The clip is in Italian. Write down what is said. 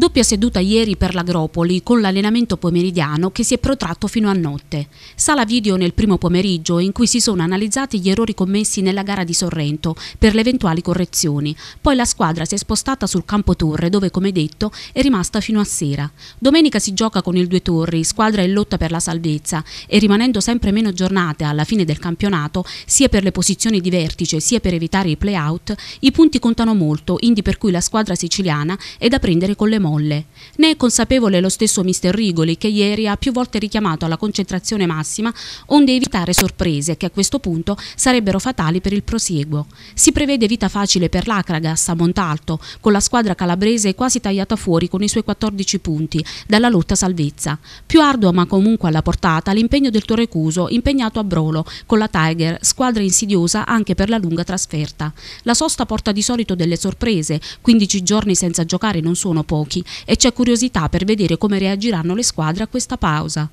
Doppia seduta ieri per l'Agropoli con l'allenamento pomeridiano che si è protratto fino a notte. Sala video nel primo pomeriggio in cui si sono analizzati gli errori commessi nella gara di Sorrento per le eventuali correzioni. Poi la squadra si è spostata sul campo Torre dove come detto è rimasta fino a sera. Domenica si gioca con il Due Torri, squadra in lotta per la salvezza e rimanendo sempre meno giornate alla fine del campionato sia per le posizioni di vertice sia per evitare i play-out, i punti contano molto, indi per cui la squadra siciliana è da prendere con le mani molle. Ne è consapevole lo stesso mister Rigoli che ieri ha più volte richiamato alla concentrazione massima onde evitare sorprese che a questo punto sarebbero fatali per il prosieguo. Si prevede vita facile per l'Acragas a Montalto con la squadra calabrese quasi tagliata fuori con i suoi 14 punti dalla lotta salvezza. Più arduo ma comunque alla portata l'impegno del Torrecuso impegnato a Brolo con la Tiger, squadra insidiosa anche per la lunga trasferta. La sosta porta di solito delle sorprese, 15 giorni senza giocare non sono pochi e c'è curiosità per vedere come reagiranno le squadre a questa pausa.